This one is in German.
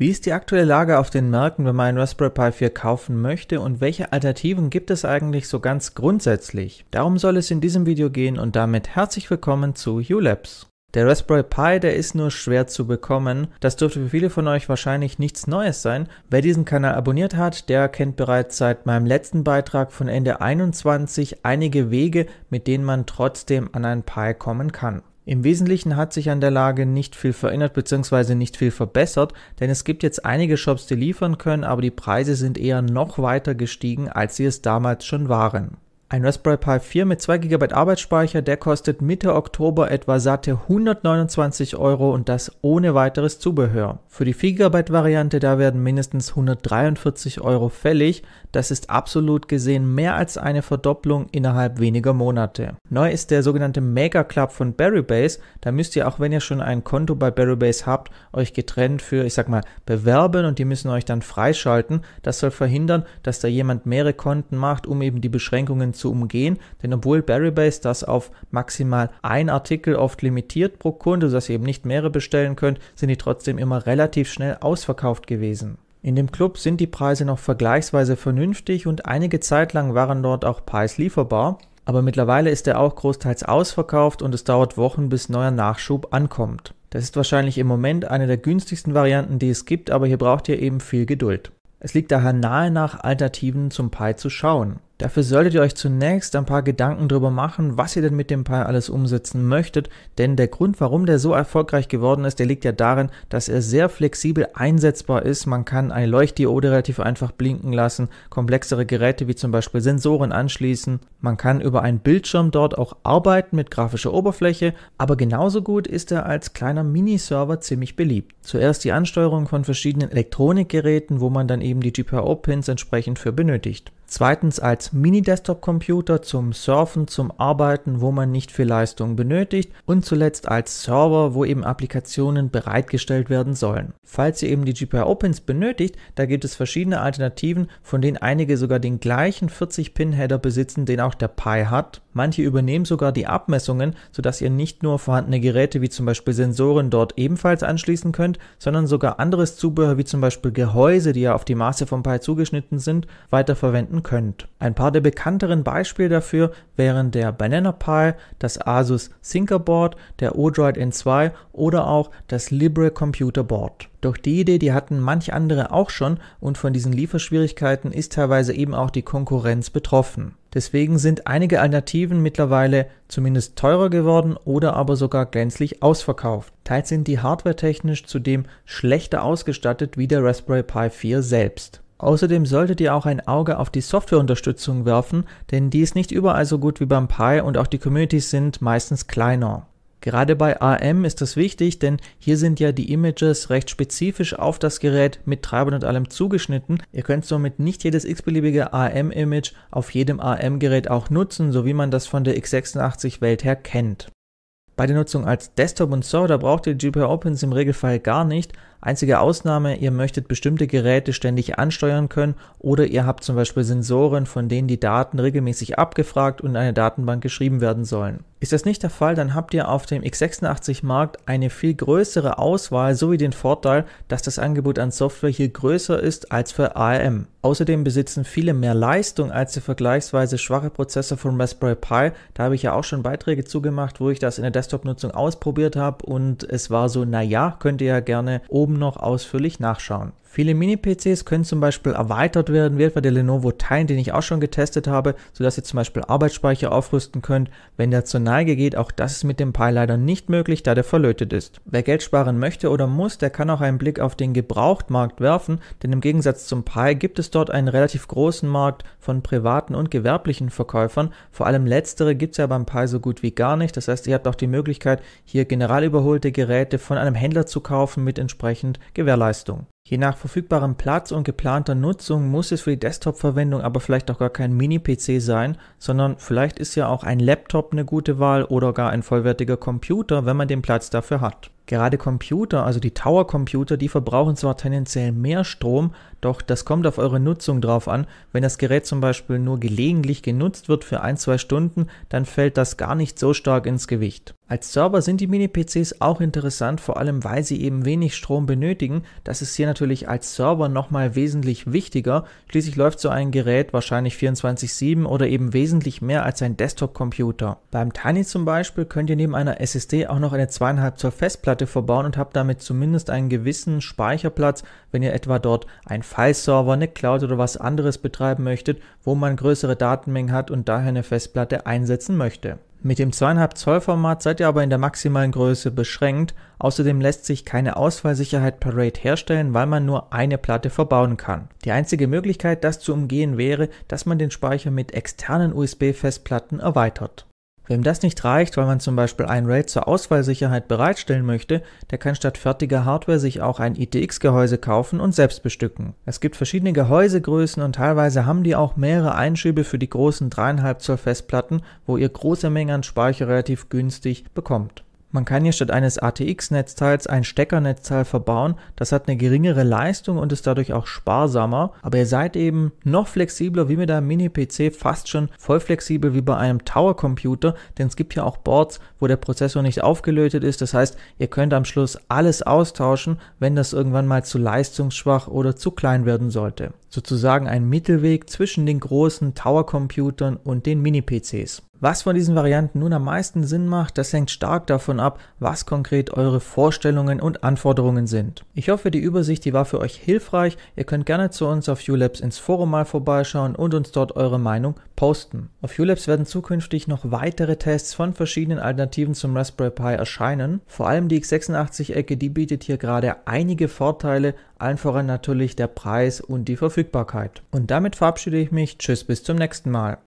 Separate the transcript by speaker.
Speaker 1: Wie ist die aktuelle Lage auf den Märkten, wenn man einen Raspberry Pi 4 kaufen möchte und welche Alternativen gibt es eigentlich so ganz grundsätzlich? Darum soll es in diesem Video gehen und damit herzlich willkommen zu ULabs. Der Raspberry Pi, der ist nur schwer zu bekommen. Das dürfte für viele von euch wahrscheinlich nichts Neues sein. Wer diesen Kanal abonniert hat, der kennt bereits seit meinem letzten Beitrag von Ende 21 einige Wege, mit denen man trotzdem an einen Pi kommen kann. Im Wesentlichen hat sich an der Lage nicht viel verändert bzw. nicht viel verbessert, denn es gibt jetzt einige Shops, die liefern können, aber die Preise sind eher noch weiter gestiegen, als sie es damals schon waren. Ein Raspberry Pi 4 mit 2 GB Arbeitsspeicher, der kostet Mitte Oktober etwa satte 129 Euro und das ohne weiteres Zubehör. Für die 4 GB Variante, da werden mindestens 143 Euro fällig. Das ist absolut gesehen mehr als eine Verdopplung innerhalb weniger Monate. Neu ist der sogenannte Mega Club von Berrybase. Da müsst ihr auch, wenn ihr schon ein Konto bei Berrybase habt, euch getrennt für, ich sag mal, bewerben und die müssen euch dann freischalten. Das soll verhindern, dass da jemand mehrere Konten macht, um eben die Beschränkungen zu umgehen, denn obwohl Barrybase das auf maximal ein Artikel oft limitiert pro Kunde, sodass ihr eben nicht mehrere bestellen könnt, sind die trotzdem immer relativ schnell ausverkauft gewesen. In dem Club sind die Preise noch vergleichsweise vernünftig und einige Zeit lang waren dort auch Pies lieferbar, aber mittlerweile ist er auch großteils ausverkauft und es dauert Wochen, bis neuer Nachschub ankommt. Das ist wahrscheinlich im Moment eine der günstigsten Varianten, die es gibt, aber hier braucht ihr eben viel Geduld. Es liegt daher nahe nach Alternativen zum Pi zu schauen. Dafür solltet ihr euch zunächst ein paar Gedanken darüber machen, was ihr denn mit dem Pi alles umsetzen möchtet, denn der Grund, warum der so erfolgreich geworden ist, der liegt ja darin, dass er sehr flexibel einsetzbar ist. Man kann eine Leuchtdiode relativ einfach blinken lassen, komplexere Geräte wie zum Beispiel Sensoren anschließen. Man kann über einen Bildschirm dort auch arbeiten mit grafischer Oberfläche, aber genauso gut ist er als kleiner Miniserver ziemlich beliebt. Zuerst die Ansteuerung von verschiedenen Elektronikgeräten, wo man dann eben die GPIO-Pins entsprechend für benötigt. Zweitens als Mini-Desktop-Computer zum Surfen, zum Arbeiten, wo man nicht viel Leistung benötigt. Und zuletzt als Server, wo eben Applikationen bereitgestellt werden sollen. Falls ihr eben die GPIO Opens benötigt, da gibt es verschiedene Alternativen, von denen einige sogar den gleichen 40-Pin-Header besitzen, den auch der Pi hat. Manche übernehmen sogar die Abmessungen, sodass ihr nicht nur vorhandene Geräte wie zum Beispiel Sensoren dort ebenfalls anschließen könnt, sondern sogar anderes Zubehör wie zum Beispiel Gehäuse, die ja auf die Maße vom Pi zugeschnitten sind, weiterverwenden verwenden könnt. Ein paar der bekannteren Beispiele dafür wären der Banana Pi, das Asus Thinkerboard, der Odroid N2 oder auch das Libre Computer Board. Doch die Idee, die hatten manch andere auch schon und von diesen Lieferschwierigkeiten ist teilweise eben auch die Konkurrenz betroffen. Deswegen sind einige Alternativen mittlerweile zumindest teurer geworden oder aber sogar gänzlich ausverkauft. Teils sind die hardwaretechnisch zudem schlechter ausgestattet wie der Raspberry Pi 4 selbst. Außerdem solltet ihr auch ein Auge auf die Softwareunterstützung werfen, denn die ist nicht überall so gut wie beim Pi und auch die Communities sind meistens kleiner. Gerade bei AM ist das wichtig, denn hier sind ja die Images recht spezifisch auf das Gerät mit Treibern und allem zugeschnitten. Ihr könnt somit nicht jedes x-beliebige AM-Image auf jedem AM-Gerät auch nutzen, so wie man das von der x86-Welt her kennt. Bei der Nutzung als Desktop und Server braucht ihr GPIO Opens im Regelfall gar nicht, Einzige Ausnahme, ihr möchtet bestimmte Geräte ständig ansteuern können oder ihr habt zum Beispiel Sensoren, von denen die Daten regelmäßig abgefragt und in eine Datenbank geschrieben werden sollen. Ist das nicht der Fall, dann habt ihr auf dem x86 Markt eine viel größere Auswahl sowie den Vorteil, dass das Angebot an Software hier größer ist als für ARM. Außerdem besitzen viele mehr Leistung als der vergleichsweise schwache Prozessor von Raspberry Pi. Da habe ich ja auch schon Beiträge zugemacht, wo ich das in der Desktop-Nutzung ausprobiert habe und es war so, naja, könnt ihr ja gerne oben oben noch ausführlich nachschauen. Viele Mini-PCs können zum Beispiel erweitert werden, wie etwa der Lenovo Teilen, den ich auch schon getestet habe, sodass ihr zum Beispiel Arbeitsspeicher aufrüsten könnt, wenn der zur Neige geht. Auch das ist mit dem Pi leider nicht möglich, da der verlötet ist. Wer Geld sparen möchte oder muss, der kann auch einen Blick auf den Gebrauchtmarkt werfen, denn im Gegensatz zum Pi gibt es dort einen relativ großen Markt von privaten und gewerblichen Verkäufern. Vor allem letztere gibt es ja beim Pi so gut wie gar nicht. Das heißt, ihr habt auch die Möglichkeit, hier generalüberholte Geräte von einem Händler zu kaufen mit entsprechend Gewährleistung. Je nach verfügbarem Platz und geplanter Nutzung muss es für die Desktop-Verwendung aber vielleicht auch gar kein Mini-PC sein, sondern vielleicht ist ja auch ein Laptop eine gute Wahl oder gar ein vollwertiger Computer, wenn man den Platz dafür hat. Gerade Computer, also die Tower-Computer, die verbrauchen zwar tendenziell mehr Strom, doch das kommt auf eure Nutzung drauf an. Wenn das Gerät zum Beispiel nur gelegentlich genutzt wird für ein, zwei Stunden, dann fällt das gar nicht so stark ins Gewicht. Als Server sind die Mini-PCs auch interessant, vor allem weil sie eben wenig Strom benötigen. Das ist hier natürlich als Server nochmal wesentlich wichtiger. Schließlich läuft so ein Gerät wahrscheinlich 24-7 oder eben wesentlich mehr als ein Desktop-Computer. Beim Tiny zum Beispiel könnt ihr neben einer SSD auch noch eine 2,5 Zoll Festplatte Festplatte verbauen und habt damit zumindest einen gewissen Speicherplatz, wenn ihr etwa dort einen File-Server, eine Cloud oder was anderes betreiben möchtet, wo man größere Datenmengen hat und daher eine Festplatte einsetzen möchte. Mit dem 2,5 Zoll Format seid ihr aber in der maximalen Größe beschränkt, außerdem lässt sich keine Ausfallsicherheit per RAID herstellen, weil man nur eine Platte verbauen kann. Die einzige Möglichkeit, das zu umgehen, wäre, dass man den Speicher mit externen USB-Festplatten erweitert. Wem das nicht reicht, weil man zum Beispiel ein RAID zur Ausfallsicherheit bereitstellen möchte, der kann statt fertiger Hardware sich auch ein ITX-Gehäuse kaufen und selbst bestücken. Es gibt verschiedene Gehäusegrößen und teilweise haben die auch mehrere Einschübe für die großen 3,5 Zoll Festplatten, wo ihr große Mengen an Speicher relativ günstig bekommt. Man kann hier statt eines ATX-Netzteils ein Steckernetzteil verbauen. Das hat eine geringere Leistung und ist dadurch auch sparsamer. Aber ihr seid eben noch flexibler wie mit einem Mini-PC, fast schon voll flexibel wie bei einem Tower-Computer. Denn es gibt ja auch Boards, wo der Prozessor nicht aufgelötet ist. Das heißt, ihr könnt am Schluss alles austauschen, wenn das irgendwann mal zu leistungsschwach oder zu klein werden sollte sozusagen ein Mittelweg zwischen den großen Tower-Computern und den Mini-PCs. Was von diesen Varianten nun am meisten Sinn macht, das hängt stark davon ab, was konkret eure Vorstellungen und Anforderungen sind. Ich hoffe, die Übersicht, die war für euch hilfreich. Ihr könnt gerne zu uns auf ULabs ins Forum mal vorbeischauen und uns dort eure Meinung posten. Auf ULabs werden zukünftig noch weitere Tests von verschiedenen Alternativen zum Raspberry Pi erscheinen. Vor allem die x86-Ecke, die bietet hier gerade einige Vorteile, allen voran natürlich der Preis und die Verfügbarkeit. Und damit verabschiede ich mich. Tschüss, bis zum nächsten Mal.